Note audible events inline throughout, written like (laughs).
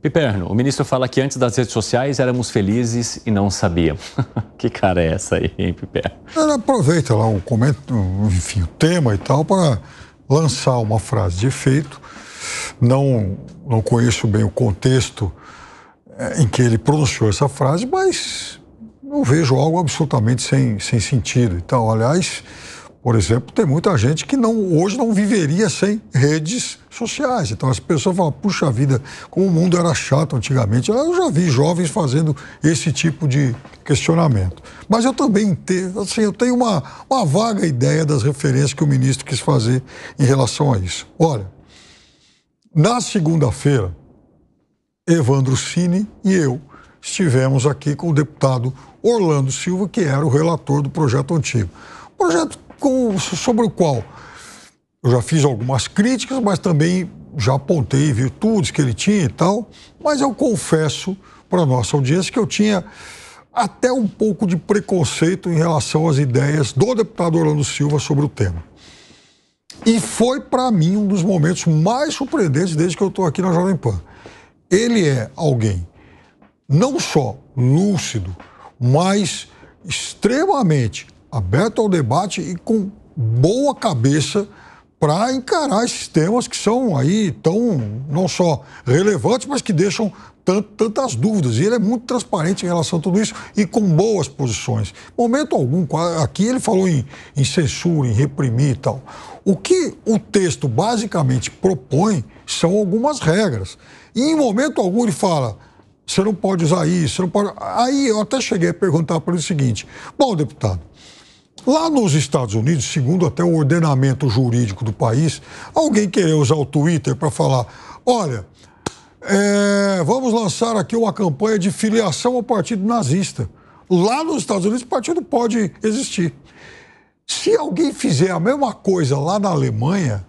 Piperno, o ministro fala que antes das redes sociais éramos felizes e não sabíamos. (laughs) que cara é essa aí, hein, Piperno? Ele aproveita lá o, comento, enfim, o tema e tal para lançar uma frase de efeito. Não, não conheço bem o contexto eh, em que ele pronunciou essa frase, mas não vejo algo absolutamente sem, sem sentido e então, tal. Aliás, por exemplo, tem muita gente que não, hoje não viveria sem redes sociais. Então as pessoas falam, puxa vida, como o mundo era chato antigamente. Eu já vi jovens fazendo esse tipo de questionamento. Mas eu também tenho, assim, eu tenho uma, uma vaga ideia das referências que o ministro quis fazer em relação a isso. Olha, na segunda-feira, Evandro Cine e eu estivemos aqui com o deputado Orlando Silva, que era o relator do projeto antigo. projeto com, sobre o qual eu já fiz algumas críticas, mas também já apontei virtudes que ele tinha e tal. Mas eu confesso para a nossa audiência que eu tinha até um pouco de preconceito em relação às ideias do deputado Orlando Silva sobre o tema. E foi, para mim, um dos momentos mais surpreendentes desde que eu estou aqui na Jovem Pan. Ele é alguém não só lúcido, mas extremamente aberto ao debate e com boa cabeça para encarar esses temas que são aí tão, não só relevantes, mas que deixam tantas dúvidas. E ele é muito transparente em relação a tudo isso e com boas posições. Momento algum, aqui ele falou em, em censura, em reprimir e tal. O que o texto basicamente propõe são algumas regras. E em momento algum ele fala, você não pode usar isso, você não pode. Aí eu até cheguei a perguntar para ele o seguinte: bom, deputado, Lá nos Estados Unidos, segundo até o ordenamento jurídico do país, alguém querer usar o Twitter para falar: olha, é, vamos lançar aqui uma campanha de filiação ao partido nazista. Lá nos Estados Unidos, o partido pode existir. Se alguém fizer a mesma coisa lá na Alemanha,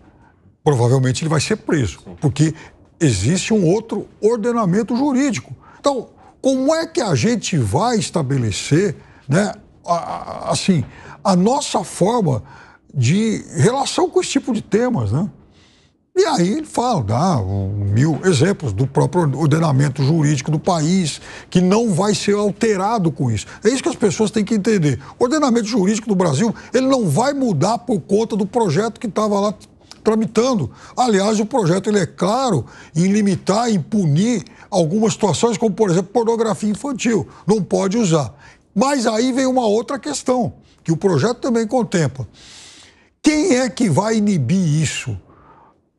provavelmente ele vai ser preso, porque existe um outro ordenamento jurídico. Então, como é que a gente vai estabelecer, né, assim, a nossa forma de relação com esse tipo de temas, né? E aí ele fala, dá mil exemplos do próprio ordenamento jurídico do país, que não vai ser alterado com isso. É isso que as pessoas têm que entender. O ordenamento jurídico do Brasil, ele não vai mudar por conta do projeto que estava lá tramitando. Aliás, o projeto ele é claro em limitar, em punir algumas situações, como, por exemplo, pornografia infantil. Não pode usar. Mas aí vem uma outra questão que o projeto também contempla. Quem é que vai inibir isso?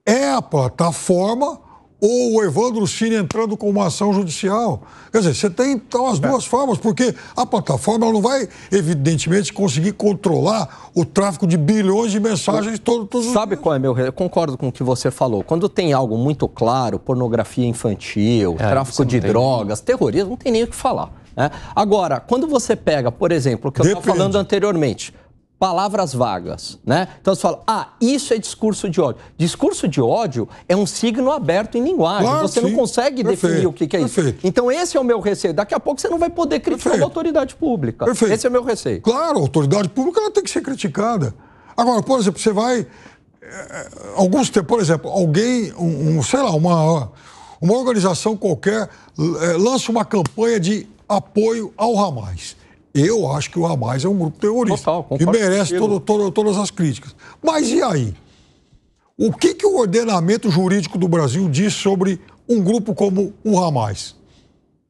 É a plataforma ou o Evandro Cine entrando com uma ação judicial. Quer dizer, você tem então as é. duas é. formas, porque a plataforma não vai, evidentemente, conseguir controlar o tráfego de bilhões de mensagens todos os Sabe qual é meu... Eu concordo com o que você falou. Quando tem algo muito claro, pornografia infantil, é, tráfico de drogas, terrorismo, não tem nem o que falar. Né? Agora, quando você pega, por exemplo, o que eu estava falando anteriormente, palavras vagas, né? Então você fala, ah, isso é discurso de ódio. Discurso de ódio é um signo aberto em linguagem. Claro, você sim. não consegue Perfeito. definir o que, que é Perfeito. isso. Então esse é o meu receio. Daqui a pouco você não vai poder criticar Perfeito. a autoridade pública. Perfeito. Esse é o meu receio. Claro, a autoridade pública ela tem que ser criticada. Agora, por exemplo, você vai... Eh, alguns tempos, por exemplo, alguém, um, um, sei lá, uma, uma organização qualquer eh, lança uma campanha de apoio ao Hamas. Eu acho que o Hamas é um grupo terrorista Total, que merece todo, todo, todas as críticas. Mas e aí? O que, que o ordenamento jurídico do Brasil diz sobre um grupo como o Hamas?